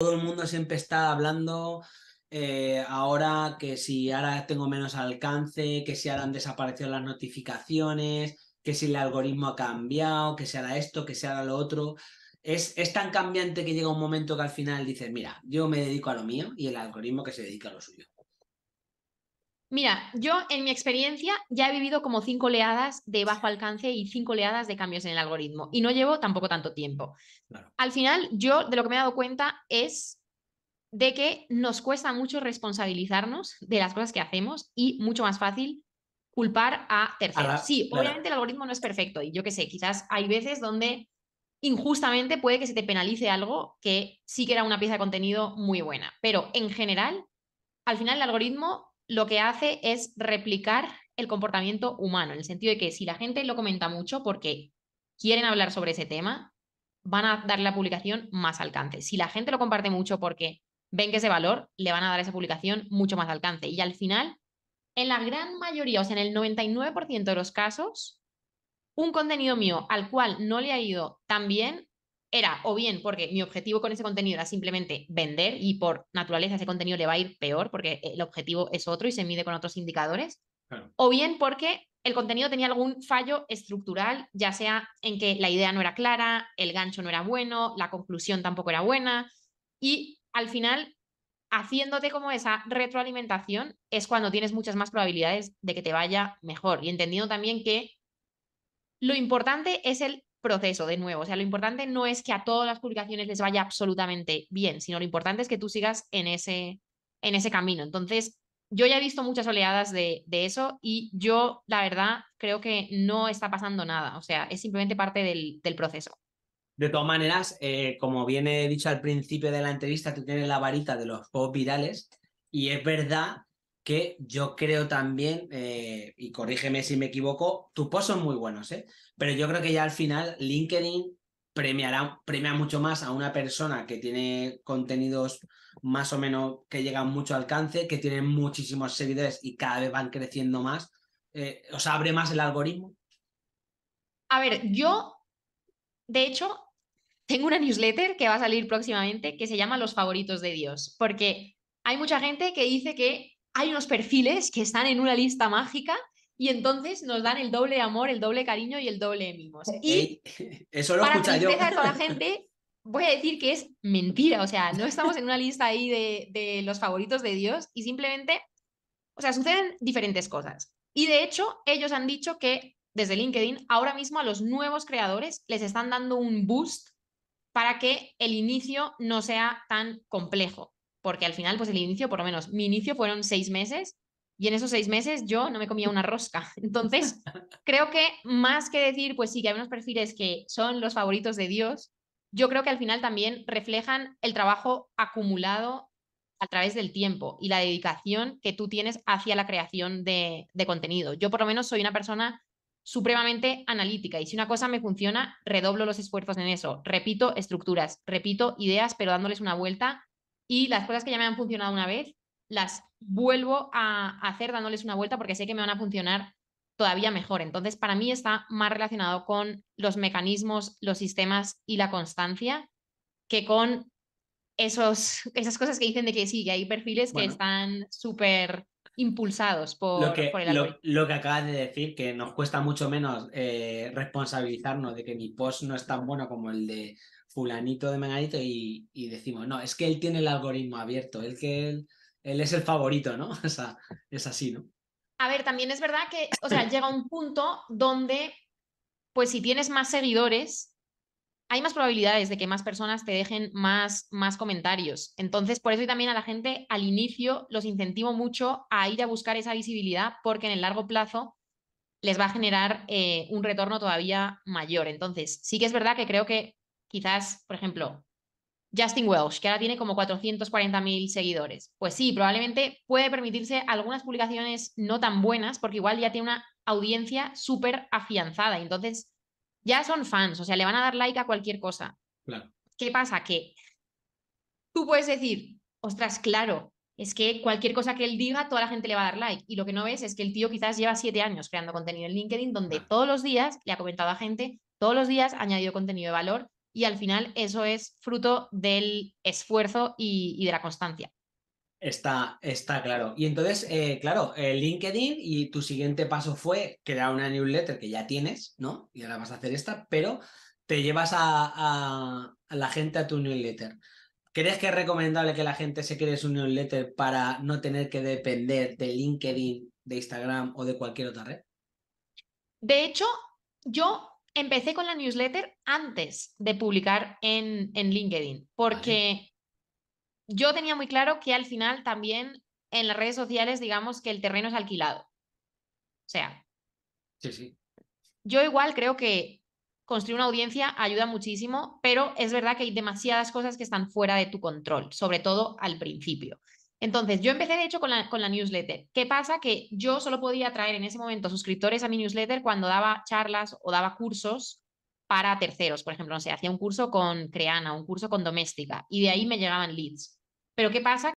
todo el mundo siempre está hablando eh, ahora que si ahora tengo menos alcance, que si ahora han desaparecido las notificaciones, que si el algoritmo ha cambiado, que se hará esto, que se hará lo otro. Es, es tan cambiante que llega un momento que al final dices, mira, yo me dedico a lo mío y el algoritmo que se dedica a lo suyo. Mira, yo en mi experiencia ya he vivido como cinco oleadas de bajo alcance y cinco oleadas de cambios en el algoritmo y no llevo tampoco tanto tiempo. Al final, yo de lo que me he dado cuenta es de que nos cuesta mucho responsabilizarnos de las cosas que hacemos y mucho más fácil culpar a terceros. sí, obviamente el algoritmo no es perfecto y yo qué sé, quizás hay veces donde injustamente puede que se te penalice algo que sí que era una pieza de contenido muy buena, pero en general, al final el algoritmo lo que hace es replicar el comportamiento humano, en el sentido de que si la gente lo comenta mucho porque quieren hablar sobre ese tema, van a dar la publicación más alcance. Si la gente lo comparte mucho porque ven que ese valor, le van a dar a esa publicación mucho más alcance. Y al final, en la gran mayoría, o sea, en el 99% de los casos, un contenido mío al cual no le ha ido tan bien era o bien porque mi objetivo con ese contenido era simplemente vender y por naturaleza ese contenido le va a ir peor porque eh, el objetivo es otro y se mide con otros indicadores, o bien porque el contenido tenía algún fallo estructural, ya sea en que la idea no era clara, el gancho no era bueno, la conclusión tampoco era buena y al final haciéndote como esa retroalimentación es cuando tienes muchas más probabilidades de que te vaya mejor y entendiendo también que lo importante es el proceso, de nuevo. O sea, lo importante no es que a todas las publicaciones les vaya absolutamente bien, sino lo importante es que tú sigas en ese, en ese camino. Entonces, yo ya he visto muchas oleadas de, de, eso y yo, la verdad, creo que no está pasando nada. O sea, es simplemente parte del, proceso. De todas maneras, eh, como viene dicho al principio de la entrevista, tú tienes la varita de los posts virales y es verdad que yo creo también, eh, y corrígeme si me equivoco, tu posts son muy buenos, ¿eh? pero yo creo que ya al final LinkedIn premiará, premia mucho más a una persona que tiene contenidos más o menos que llegan mucho alcance, que tiene muchísimos seguidores y cada vez van creciendo más. Eh, ¿Os abre más el algoritmo? A ver, yo, de hecho, tengo una newsletter que va a salir próximamente que se llama Los favoritos de Dios, porque hay mucha gente que dice que hay unos perfiles que están en una lista mágica y entonces nos dan el doble amor, el doble cariño y el doble mimos. Y eso lo para yo. de toda la gente, voy a decir que es mentira. O sea, no estamos en una lista ahí de, de los favoritos de Dios y simplemente, o sea, suceden diferentes cosas. Y de hecho, ellos han dicho que desde LinkedIn ahora mismo a los nuevos creadores les están dando un boost para que el inicio no sea tan complejo porque al final, pues el inicio, por lo menos, mi inicio fueron seis meses y en esos seis meses yo no me comía una rosca. Entonces, creo que más que decir, pues sí, que hay unos perfiles que son los favoritos de Dios, yo creo que al final también reflejan el trabajo acumulado a través del tiempo y la dedicación que tú tienes hacia la creación de, de contenido. Yo por lo menos soy una persona supremamente analítica y si una cosa me funciona, redoblo los esfuerzos en eso, repito estructuras, repito ideas, pero dándoles una vuelta y las cosas que ya me han funcionado una vez, las vuelvo a hacer dándoles una vuelta porque sé que me van a funcionar todavía mejor. Entonces, para mí está más relacionado con los mecanismos, los sistemas y la constancia que con esos, esas cosas que dicen de que sí, que hay perfiles que están súper impulsados por, lo que, el lo, lo, que acabas de decir, que nos cuesta mucho menos eh, responsabilizarnos de que mi post no es tan bueno como el de fulanito de menganito y, decimos, no, es que él tiene el algoritmo abierto, él que él, es el favorito, ¿no? O sea, es así, ¿no? A ver, también es verdad que, o sea, llega un punto donde, pues si tienes más seguidores, hay más probabilidades de que más personas te dejen más, más comentarios. Entonces, por eso también a la gente al inicio los incentivo mucho a ir a buscar esa visibilidad porque en el largo plazo les va a generar eh, un retorno todavía mayor. Entonces, sí que es verdad que creo que quizás, por ejemplo, Justin Welsh, que ahora tiene como 440.000 seguidores. Pues sí, probablemente puede permitirse algunas publicaciones no tan buenas porque igual ya tiene una audiencia súper afianzada. entonces ya son fans, o sea, le van a dar like a cualquier cosa. Claro. ¿Qué pasa? Que tú puedes decir, ostras, claro, es que cualquier cosa que él diga, toda la gente le va a dar like. Y lo que no ves es que el tío quizás lleva siete años creando contenido en LinkedIn, donde todos los días le ha comentado a gente, todos los días ha añadido contenido de valor, y al final eso es fruto del esfuerzo y, de la constancia. Está, está claro. Y entonces, eh, claro, eh, LinkedIn y tu siguiente paso fue crear una newsletter que ya tienes, ¿no? Y ahora vas a hacer esta, pero te llevas a, a, a la gente a tu newsletter. ¿Crees que es recomendable que la gente se cree su newsletter para no tener que depender de LinkedIn, de Instagram o de cualquier otra red? De hecho, yo empecé con la newsletter antes de publicar en, en LinkedIn, porque yo tenía muy claro que al final también en las redes sociales, digamos que el terreno es alquilado. O sea, sí, sí. yo igual creo que construir una audiencia ayuda muchísimo, pero es verdad que hay demasiadas cosas que están fuera de tu control, sobre todo al principio. Entonces, yo empecé de hecho con la, con la newsletter. ¿Qué pasa? Que yo solo podía traer en ese momento suscriptores a mi newsletter cuando daba charlas o daba cursos para terceros. Por ejemplo, no sé, hacía un curso con Creana, un curso con Doméstica, y de ahí me llegaban leads. Pero ¿qué pasa?